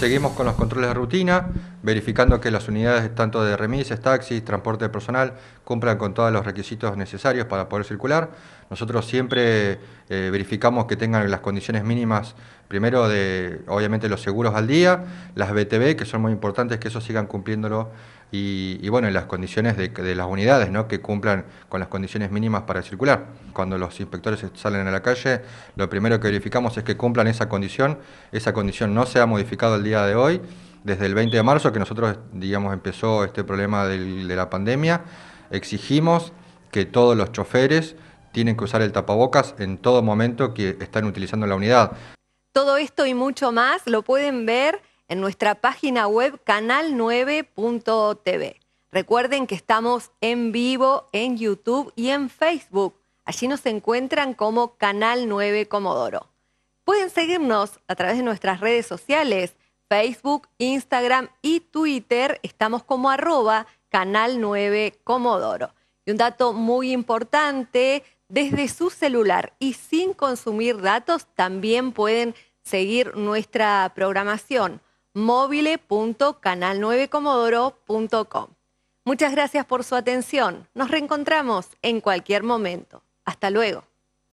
seguimos con los controles de rutina, verificando que las unidades tanto de remises, taxis, transporte personal cumplan con todos los requisitos necesarios para poder circular. Nosotros siempre eh, verificamos que tengan las condiciones mínimas, primero de, obviamente, los seguros al día, las BTB, que son muy importantes, que eso sigan cumpliéndolo y, bueno, en las condiciones de, las unidades, ¿no? que cumplan con las condiciones mínimas para circular. Cuando los inspectores salen a la calle, lo primero que verificamos es que cumplan esa condición, esa condición no se ha modificado el día de hoy, desde el 20 de marzo que nosotros, digamos, empezó este problema de la pandemia, exigimos que todos los choferes tienen que usar el tapabocas en todo momento que están utilizando la unidad. Todo esto y mucho más lo pueden ver en nuestra página web canal9.tv. Recuerden que estamos en vivo en YouTube y en Facebook. Allí nos encuentran como Canal 9 Comodoro. Pueden seguirnos a través de nuestras redes sociales, Facebook, Instagram y Twitter. Estamos como arroba Canal 9 Comodoro. Y un dato muy importante, desde su celular y sin consumir datos también pueden seguir nuestra programación mobile.canal9comodoro.com. Muchas gracias por su atención. Nos reencontramos en cualquier momento. Hasta luego.